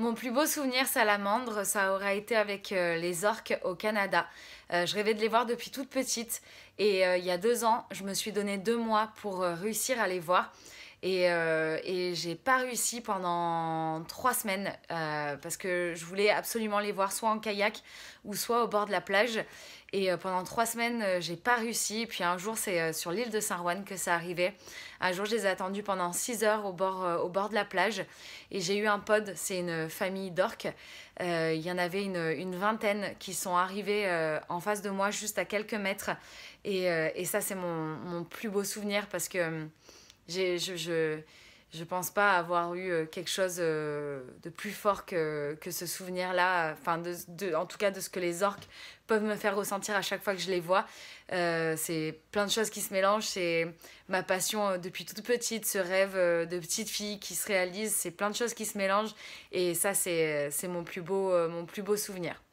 Mon plus beau souvenir salamandre, ça aura été avec euh, les orques au Canada. Euh, je rêvais de les voir depuis toute petite et euh, il y a deux ans, je me suis donné deux mois pour réussir à les voir. Euh, et, j'ai pas réussi pendant trois semaines euh, parce que je voulais absolument les voir soit en kayak ou soit au bord de la plage. Et euh, pendant trois semaines, j'ai pas réussi. Puis un jour, c'est sur l'île de Saint-Rouen que ça arrivait. Un jour, je les ai attendus pendant six heures au bord, au bord de la plage. Et j'ai eu un pod, c'est une famille d'orques. Il y en avait une, une, vingtaine qui sont arrivés en face de moi, juste à quelques mètres. Et, et ça, c'est mon, mon, plus beau souvenir parce que je, ne pense pas avoir eu euh, quelque chose euh, de plus fort que, ce souvenir-là, enfin en tout cas de ce que les orques peuvent me faire ressentir à chaque fois que je les vois. Euh, c'est plein de choses qui se mélangent, c'est ma passion depuis toute petite, ce rêve de petite fille qui se réalise, c'est plein de choses qui se mélangent et ça c'est mon, plus beau, mon plus beau souvenir.